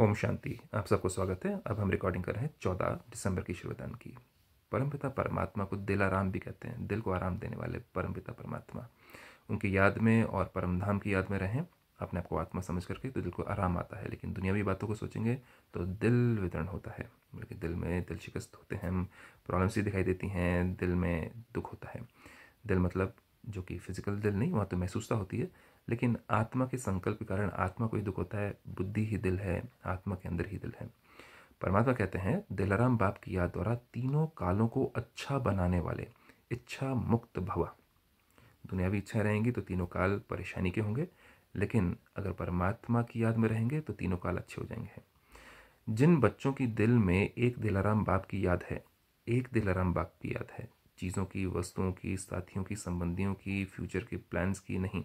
ओम शांति आप सबको स्वागत है अब हम रिकॉर्डिंग कर रहे हैं चौदह दिसंबर की शुरुआतान की परम पिता परमात्मा को दिल आराम भी कहते हैं दिल को आराम देने वाले परम पिता परमात्मा उनकी याद में और परमधाम की याद में रहें अपने आप को आत्मा समझ करके तो दिल को आराम आता है लेकिन दुनियावी बातों को सोचेंगे तो दिल वितरण होता है बल्कि दिल में दिल शिकस्त होते हैं प्रॉब्लम्स ही दिखाई देती हैं दिल में दुख होता है दिल मतलब जो कि फिज़िकल दिल नहीं वहाँ तो महसूसता होती है लेकिन आत्मा के संकल्प के कारण आत्मा को ही दुख होता है बुद्धि ही दिल है आत्मा के अंदर ही दिल है परमात्मा कहते हैं दिलाराम बाप की याद द्वारा तीनों कालों को अच्छा बनाने वाले इच्छा मुक्त भवा दुनियावी इच्छा रहेंगी तो तीनों काल परेशानी के होंगे लेकिन अगर परमात्मा की याद में रहेंगे तो तीनों काल अच्छे हो जाएंगे जिन बच्चों की दिल में एक दिलाराम बाप की याद है एक दिलाराम बाप की याद है चीज़ों की वस्तुओं की साथियों की संबंधियों की फ्यूचर के प्लान्स की नहीं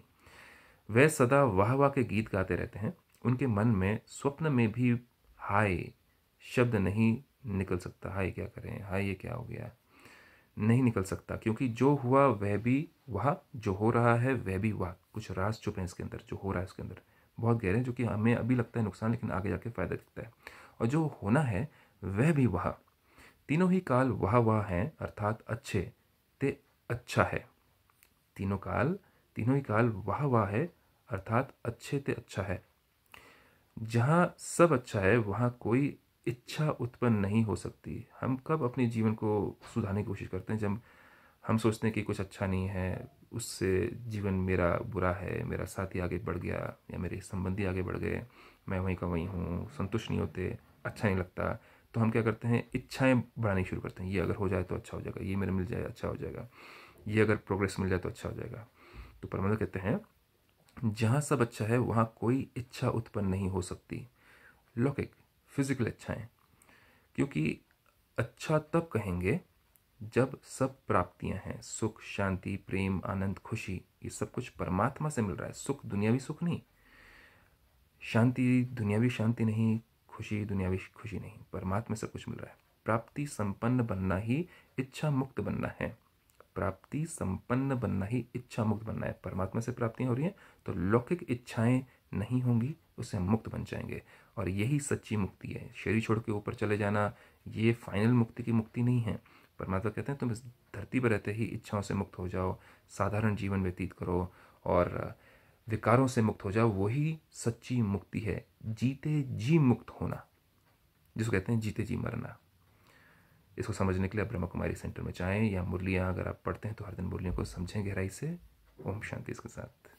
वह सदा वाह वाह के गीत गाते रहते हैं उनके मन में स्वप्न में भी हाय शब्द नहीं निकल सकता हाय क्या करें हाय ये क्या हो गया नहीं निकल सकता क्योंकि जो हुआ वह भी वह जो हो रहा है वह भी वह कुछ रास चुप हैं इसके अंदर जो हो रहा है इसके अंदर बहुत गहरे हैं जो कि हमें अभी लगता है नुकसान लेकिन आगे जाके फ़ायदा दिखता है और जो होना है वह भी वह तीनों ही काल वह वह हैं अर्थात अच्छे ते अच्छा है तीनों काल तीनों ही काल वाह वाह है अर्थात अच्छे ते अच्छा है जहाँ सब अच्छा है वहाँ कोई इच्छा उत्पन्न नहीं हो सकती हम कब अपने जीवन को सुधारने की कोशिश करते हैं जब हम सोचते हैं कि कुछ अच्छा नहीं है उससे जीवन मेरा बुरा है मेरा साथी आगे बढ़ गया या मेरे संबंधी आगे बढ़ गए मैं वहीं का वहीं हूँ संतुष्ट नहीं होते अच्छा नहीं लगता तो हम क्या करते हैं इच्छाएं बढ़ानी शुरू करते हैं ये अगर हो जाए तो अच्छा हो जाएगा ये मेरा मिल जाए अच्छा हो जाएगा ये अगर प्रोग्रेस मिल जाए तो अच्छा हो जाएगा तो परमानंद मतलब कहते हैं जहाँ सब अच्छा है वहाँ कोई इच्छा उत्पन्न नहीं हो सकती लौकिक फिजिकल इच्छाएं क्योंकि अच्छा तब कहेंगे जब सब प्राप्तियां हैं सुख शांति प्रेम आनंद खुशी ये सब कुछ परमात्मा से मिल रहा है सुख दुनियावी सुख नहीं शांति दुनियावी शांति नहीं खुशी दुनियावी खुशी नहीं परमात्मा से कुछ मिल रहा है प्राप्ति संपन्न बनना ही इच्छा मुक्त बनना है प्राप्ति संपन्न बनना ही इच्छा मुक्त बनना है परमात्मा से प्राप्तियाँ हो रही हैं तो लौकिक इच्छाएं नहीं होंगी उससे हम मुक्त बन जाएंगे और यही सच्ची मुक्ति है शरीर छोड़ के ऊपर चले जाना ये फाइनल मुक्ति की मुक्ति नहीं है परमात्मा कहते हैं तुम इस धरती पर रहते ही इच्छाओं से मुक्त हो जाओ साधारण जीवन व्यतीत करो और विकारों से मुक्त हो जाओ वही सच्ची मुक्ति है जीते जी मुक्त होना जिसको कहते हैं जीते जी मरना इसको समझने के लिए आप कुमारी सेंटर में जाएँ या मुरलियाँ अगर आप पढ़ते हैं तो हर दिन मुरलियों को समझें गहराई से ओम शांति इसके साथ